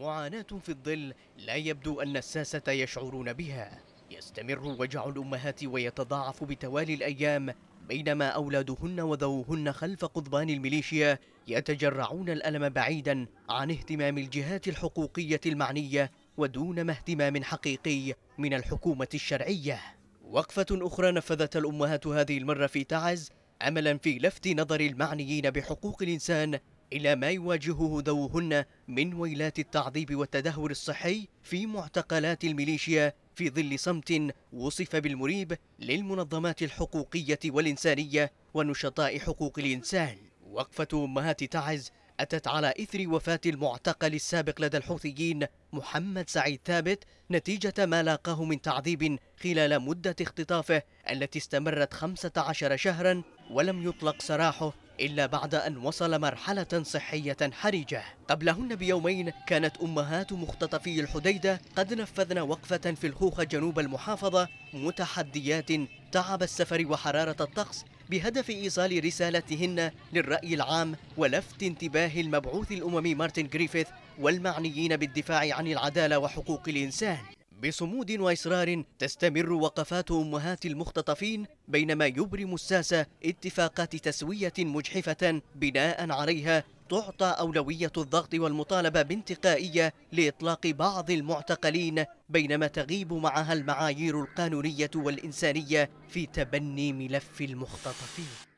معاناة في الظل لا يبدو أن الساسة يشعرون بها يستمر وجع الأمهات ويتضاعف بتوالي الأيام بينما أولادهن وذوهن خلف قضبان الميليشيا يتجرعون الألم بعيدا عن اهتمام الجهات الحقوقية المعنية ودون ما اهتمام حقيقي من الحكومة الشرعية وقفة أخرى نفذت الأمهات هذه المرة في تعز أملا في لفت نظر المعنيين بحقوق الإنسان إلى ما يواجهه ذووهن من ويلات التعذيب والتدهور الصحي في معتقلات الميليشيا في ظل صمت وصف بالمريب للمنظمات الحقوقية والإنسانية ونشطاء حقوق الإنسان وقفة أمهات تعز أتت على إثر وفاة المعتقل السابق لدى الحوثيين محمد سعيد ثابت نتيجة ما لاقاه من تعذيب خلال مدة اختطافه التي استمرت 15 شهرا ولم يطلق سراحه إلا بعد أن وصل مرحلة صحية حرجة قبلهن بيومين كانت أمهات مختطفي الحديدة قد نفذن وقفة في الخوخة جنوب المحافظة متحديات تعب السفر وحرارة الطقس بهدف إيصال رسالتهن للرأي العام ولفت انتباه المبعوث الأممي مارتن جريفيث والمعنيين بالدفاع عن العدالة وحقوق الإنسان بصمود وإصرار تستمر وقفات أمهات المختطفين بينما يبرم الساسة اتفاقات تسوية مجحفة بناء عليها تعطى أولوية الضغط والمطالبة بانتقائية لإطلاق بعض المعتقلين بينما تغيب معها المعايير القانونية والإنسانية في تبني ملف المختطفين